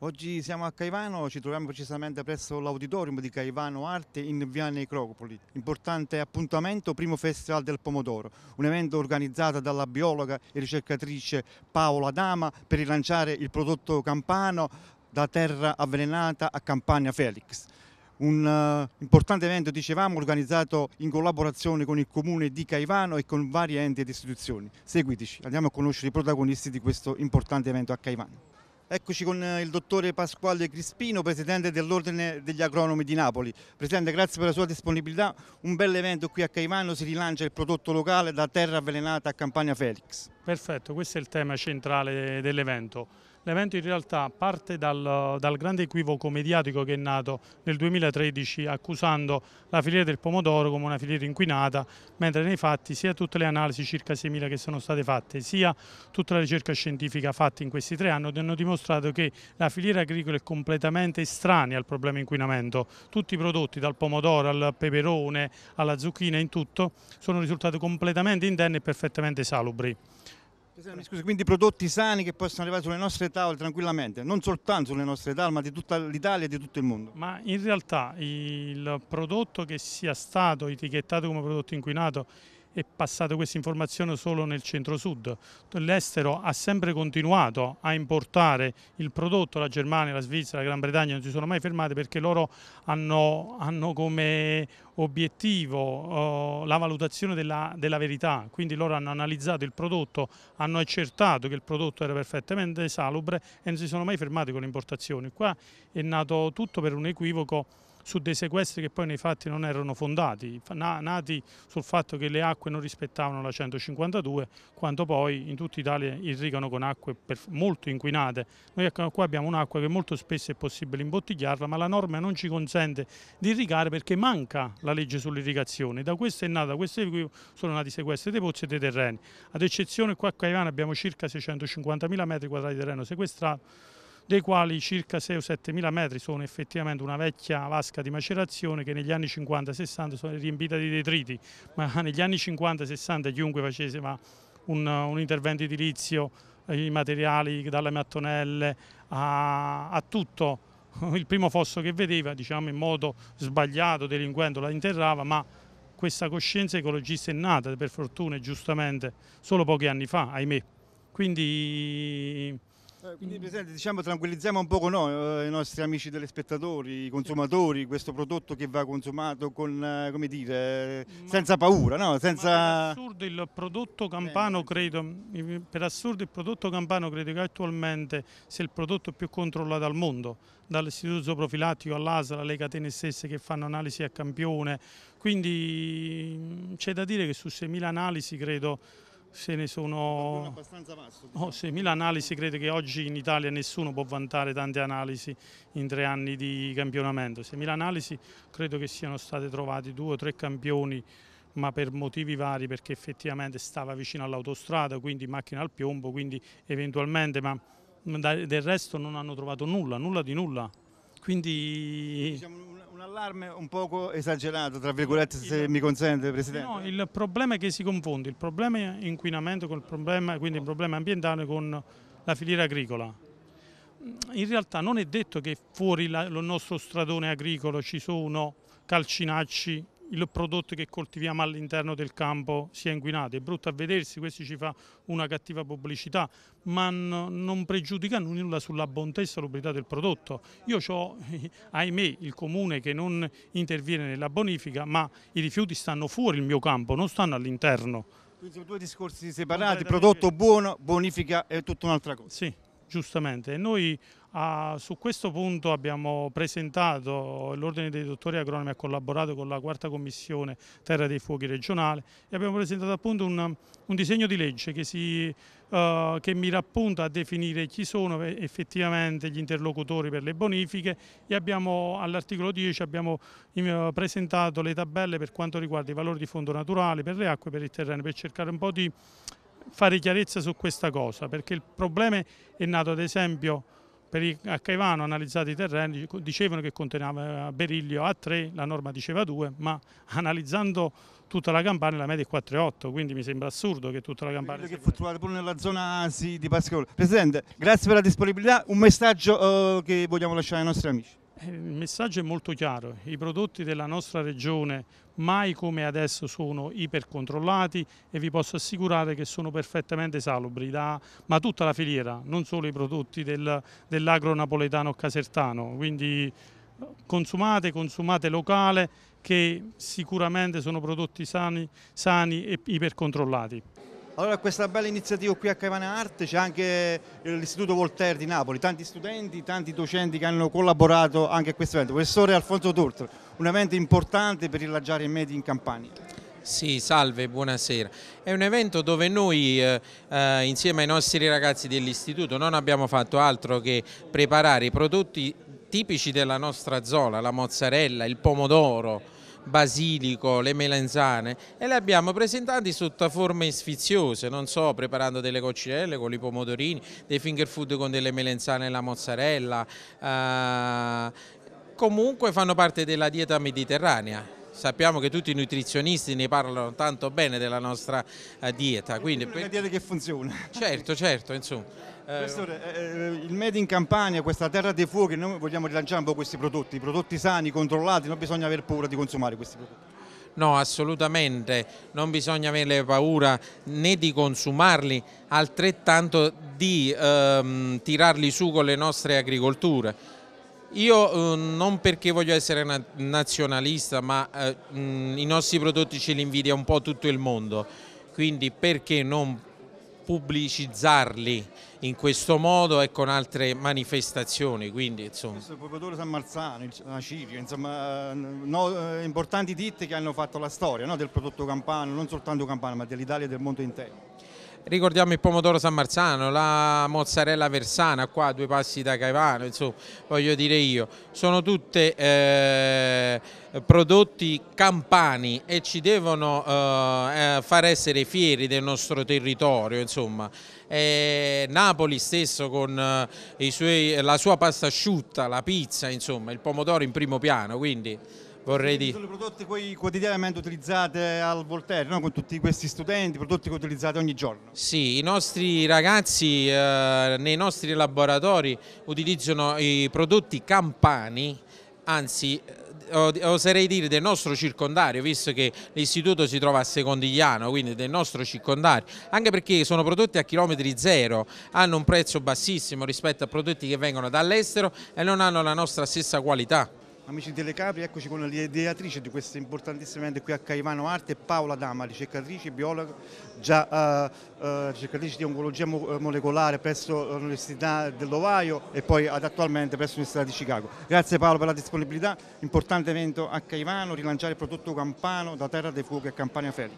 Oggi siamo a Caivano, ci troviamo precisamente presso l'auditorium di Caivano Arte in Via Necropoli. Importante appuntamento, primo festival del pomodoro, un evento organizzato dalla biologa e ricercatrice Paola Dama per rilanciare il prodotto campano da terra avvelenata a Campania Felix. Un uh, importante evento, dicevamo, organizzato in collaborazione con il comune di Caivano e con vari enti ed istituzioni. Seguiteci, andiamo a conoscere i protagonisti di questo importante evento a Caivano. Eccoci con eh, il dottore Pasquale Crispino, presidente dell'Ordine degli Agronomi di Napoli. Presidente, grazie per la sua disponibilità. Un bel evento qui a Caivano, si rilancia il prodotto locale da terra avvelenata a Campania Felix. Perfetto, questo è il tema centrale dell'evento. L'evento in realtà parte dal, dal, grande equivoco mediatico che è nato nel 2013 accusando la filiera del pomodoro come una filiera inquinata, mentre nei fatti sia tutte le analisi circa 6.000 che sono state fatte, sia tutta la ricerca scientifica fatta in questi tre anni hanno dimostrato che la filiera agricola è completamente estranea al problema inquinamento. Tutti i prodotti, dal pomodoro al peperone, alla zucchina, in tutto, sono risultati completamente interni e perfettamente salubri. Esatto. Scusi, quindi prodotti sani che possono arrivare sulle nostre tavole tranquillamente, non soltanto sulle nostre tavole, ma di tutta l'Italia e di tutto il mondo. Ma in realtà il prodotto che sia stato etichettato come prodotto inquinato è passata questa informazione solo nel centro-sud. L'estero ha sempre continuato a importare il prodotto, la Germania, la Svizzera, la Gran Bretagna non si sono mai fermate perché loro hanno, hanno come obiettivo eh, la valutazione della, della verità, quindi loro hanno analizzato il prodotto, hanno accertato che il prodotto era perfettamente salubre e non si sono mai fermati con le importazioni. Qua è nato tutto per un equivoco su dei sequestri che poi nei fatti non erano fondati, nati sul fatto che le acque non rispettavano la 152, quando poi in tutta Italia irrigano con acque molto inquinate. Noi ecco, qua abbiamo un'acqua che molto spesso è possibile imbottigliarla, ma la norma non ci consente di irrigare perché manca la legge sull'irrigazione. Da questo è nata, da questo sono nati sequestri dei pozzi e dei terreni. Ad eccezione qua a Caivana abbiamo circa 650.000 metri quadrati di terreno sequestrato, dei quali circa 6 o 7 mila metri sono effettivamente una vecchia vasca di macerazione che negli anni 50-60 sono riempita di detriti, ma negli anni 50-60 chiunque faceva un, un intervento edilizio, eh, i materiali dalle mattonelle a, a tutto, il primo fosso che vedeva, diciamo in modo sbagliato, delinquente, la interrava, ma questa coscienza ecologista è nata, per fortuna, giustamente, solo pochi anni fa, ahimè. Quindi eh, quindi Presidente diciamo tranquillizziamo un po' noi, eh, i nostri amici telespettatori, i consumatori, questo prodotto che va consumato con, eh, come dire, senza paura, no? senza... Per assurdo il prodotto campano credo, per assurdo il prodotto campano credo che attualmente sia il prodotto più controllato al mondo, dall'istituto zooprofilattico all'ASL, alle catene stesse che fanno analisi a campione, quindi c'è da dire che su 6.000 analisi credo se ne sono vasto, diciamo. oh, 6.000 analisi, credo che oggi in Italia nessuno può vantare tante analisi in tre anni di campionamento. 6.000 analisi credo che siano state trovate due o tre campioni, ma per motivi vari, perché effettivamente stava vicino all'autostrada, quindi macchina al piombo, quindi eventualmente, ma del resto non hanno trovato nulla, nulla di nulla. Quindi... Diciamo, allarme un poco esagerato, tra virgolette, se il, mi consente, Presidente. No, il problema è che si confonde, il problema è inquinamento con il problema, quindi il problema ambientale con la filiera agricola. In realtà non è detto che fuori il nostro stradone agricolo ci sono calcinacci il prodotto che coltiviamo all'interno del campo sia inquinato. È brutto a vedersi, questo ci fa una cattiva pubblicità, ma non pregiudica nulla sulla bontà e salubrità del prodotto. Io ho, ahimè, il comune che non interviene nella bonifica, ma i rifiuti stanno fuori il mio campo, non stanno all'interno. Quindi sono due discorsi separati, prodotto buono, bonifica è tutta un'altra cosa. Sì, giustamente. noi Ah, su questo punto abbiamo presentato, l'Ordine dei Dottori Agronomi ha collaborato con la quarta commissione Terra dei Fuochi regionale e abbiamo presentato appunto un, un disegno di legge che, si, eh, che mira appunto a definire chi sono effettivamente gli interlocutori per le bonifiche e all'articolo 10 abbiamo eh, presentato le tabelle per quanto riguarda i valori di fondo naturale per le acque e per il terreno per cercare un po' di fare chiarezza su questa cosa perché il problema è nato ad esempio per a Caivano analizzati i terreni dicevano che conteneva eh, Beriglio a 3, la norma diceva 2, ma analizzando tutta la Campania la media è 4,8, quindi mi sembra assurdo che tutta la Campania... Credo che fu trovata pure nella zona Asi di Pascolo. Presidente, grazie per la disponibilità, un messaggio eh, che vogliamo lasciare ai nostri amici. Eh, il messaggio è molto chiaro, i prodotti della nostra regione mai come adesso sono ipercontrollati e vi posso assicurare che sono perfettamente salubri, da, ma tutta la filiera, non solo i prodotti del, dell'agro napoletano casertano, quindi consumate, consumate locale che sicuramente sono prodotti sani, sani e ipercontrollati. Allora questa bella iniziativa qui a Caivana Arte c'è anche l'Istituto Voltaire di Napoli, tanti studenti, tanti docenti che hanno collaborato anche a questo evento. Professore Alfonso Turtro, un evento importante per rilanciare i medi in Campania. Sì, salve, buonasera. È un evento dove noi eh, eh, insieme ai nostri ragazzi dell'istituto non abbiamo fatto altro che preparare i prodotti tipici della nostra zona, la mozzarella, il pomodoro, basilico, le melanzane e le abbiamo presentate sotto forme sfiziose, non so, preparando delle coccinelle con i pomodorini, dei finger food con delle melanzane e la mozzarella, eh, comunque fanno parte della dieta mediterranea. Sappiamo che tutti i nutrizionisti ne parlano tanto bene della nostra eh, dieta. Quindi, è una dieta che funziona. Certo, certo, insomma. Professore, eh, eh, eh, il Made in Campania, questa terra dei fuochi, noi vogliamo rilanciare un po' questi prodotti, prodotti sani, controllati, non bisogna avere paura di consumare questi prodotti. No, assolutamente, non bisogna avere paura né di consumarli, altrettanto di ehm, tirarli su con le nostre agricolture. Io ehm, non perché voglio essere nazionalista, ma eh, mm, i nostri prodotti ce li invidia un po' tutto il mondo, quindi perché non pubblicizzarli in questo modo e con altre manifestazioni. Quindi, insomma. Questo è il Popodouro San Marzano, la Ciria, insomma, no, eh, importanti ditte che hanno fatto la storia no, del prodotto campano, non soltanto campano ma dell'Italia e del mondo intero. Ricordiamo il pomodoro San Marzano, la mozzarella versana, qua a due passi da Caivano, insomma, voglio dire io, sono tutte... Eh eh, prodotti campani e ci devono eh, eh, far essere fieri del nostro territorio. Insomma. E Napoli stesso con eh, suoi, la sua pasta asciutta, la pizza, insomma, il pomodoro in primo piano. Quindi vorrei dire. Sono prodotti poi quotidianamente utilizzati al Volterra no? con tutti questi studenti, prodotti che utilizzate ogni giorno. Sì, i nostri ragazzi eh, nei nostri laboratori utilizzano i prodotti campani, anzi oserei dire del nostro circondario, visto che l'istituto si trova a Secondigliano, quindi del nostro circondario, anche perché sono prodotti a chilometri zero, hanno un prezzo bassissimo rispetto a prodotti che vengono dall'estero e non hanno la nostra stessa qualità. Amici di Telecapri, eccoci con l'ideatrice di questo importantissimo evento qui a Caivano Arte, Paola Dama, ricercatrice, biologa, già uh, uh, ricercatrice di oncologia mo eh, molecolare presso l'Università dell'Ovaio e poi attualmente presso l'Università di Chicago. Grazie Paolo per la disponibilità, importante evento a Caivano, rilanciare il prodotto campano da Terra dei Fuochi a Campania Felix.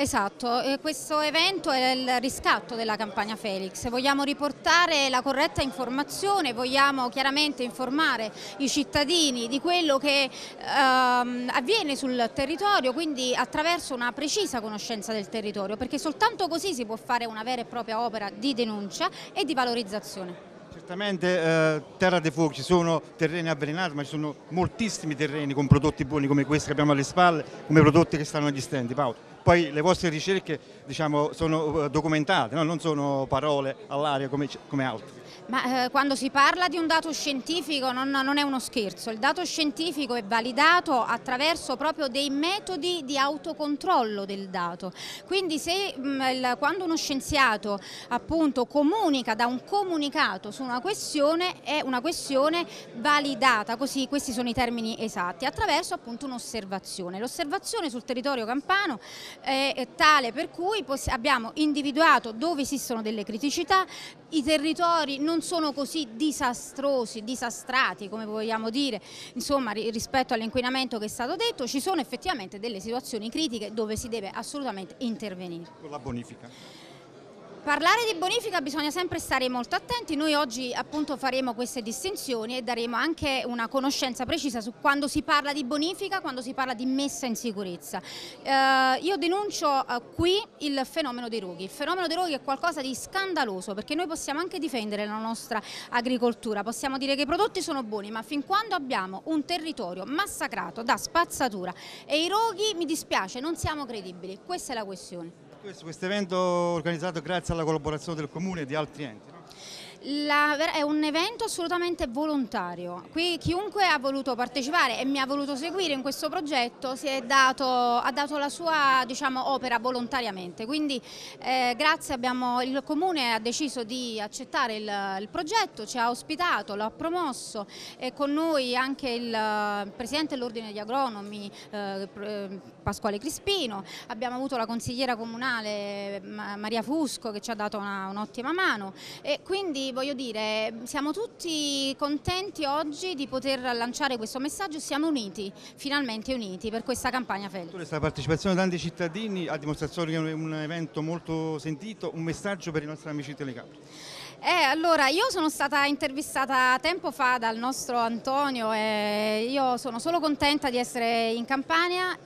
Esatto, questo evento è il riscatto della campagna Felix, vogliamo riportare la corretta informazione, vogliamo chiaramente informare i cittadini di quello che ehm, avviene sul territorio, quindi attraverso una precisa conoscenza del territorio, perché soltanto così si può fare una vera e propria opera di denuncia e di valorizzazione. Certamente eh, Terra dei Fuochi ci sono terreni avvelenati, ma ci sono moltissimi terreni con prodotti buoni come questi che abbiamo alle spalle, come prodotti che stanno agli stenti. Paolo poi le vostre ricerche diciamo, sono eh, documentate, no? non sono parole all'aria come, come altri. Ma eh, quando si parla di un dato scientifico non, non, è uno scherzo, il dato scientifico è validato attraverso proprio dei metodi di autocontrollo del dato, quindi se, mh, mm, il, quando uno scienziato appunto comunica, da un comunicato su una questione è una questione validata, così questi sono i termini esatti, attraverso appunto un'osservazione. L'osservazione sul territorio campano è tale per cui abbiamo individuato dove esistono delle criticità, i territori non non sono così disastrosi, disastrati come vogliamo dire, insomma rispetto all'inquinamento che è stato detto, ci sono effettivamente delle situazioni critiche dove si deve assolutamente intervenire. Con la bonifica? Parlare di bonifica bisogna sempre stare molto attenti, noi oggi appunto faremo queste distinzioni e daremo anche una conoscenza precisa su quando si parla di bonifica, quando si parla di messa in sicurezza. Eh, io denuncio eh, qui il fenomeno dei roghi, il fenomeno dei roghi è qualcosa di scandaloso perché noi possiamo anche difendere la nostra agricoltura, possiamo dire che i prodotti sono buoni ma fin quando abbiamo un territorio massacrato da spazzatura e i roghi mi dispiace non siamo credibili, questa è la questione. Questo, questo evento organizzato grazie alla collaborazione del Comune e di altri enti. La, è un evento assolutamente volontario, qui chiunque ha voluto partecipare e mi ha voluto seguire in questo progetto dato, ha dato la sua diciamo, opera volontariamente, quindi eh, grazie abbiamo, il Comune ha deciso di accettare il, il progetto, ci ha ospitato, lo ha promosso e con noi anche il, il eh, Presidente dell'Ordine di Agronomi eh, eh, Pasquale Crispino, abbiamo avuto la consigliera comunale eh, Maria Fusco che ci ha dato un'ottima un mano e quindi voglio dire, siamo tutti contenti oggi di poter lanciare questo messaggio, siamo uniti, finalmente uniti per questa campagna Felix. Questa partecipazione di tanti cittadini ha dimostrazione che è un evento molto sentito, un messaggio per i nostri amici telecapri. Eh, allora, io sono stata intervistata tempo fa dal nostro Antonio e io sono solo contenta di essere in Campania.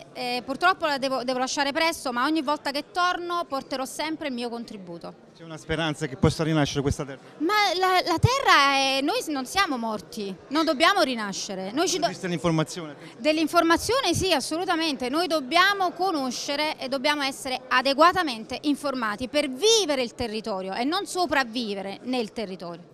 purtroppo la devo, devo, lasciare presto, ma ogni volta che torno porterò sempre il mio contributo. C'è una speranza che possa rinascere questa terra? Ma la, la terra è... noi non siamo morti, non dobbiamo rinascere. Noi ci do... dell'informazione? Dell'informazione sì, assolutamente. Noi dobbiamo conoscere e dobbiamo essere adeguatamente informati per vivere il territorio e non sopravvivere nel territorio.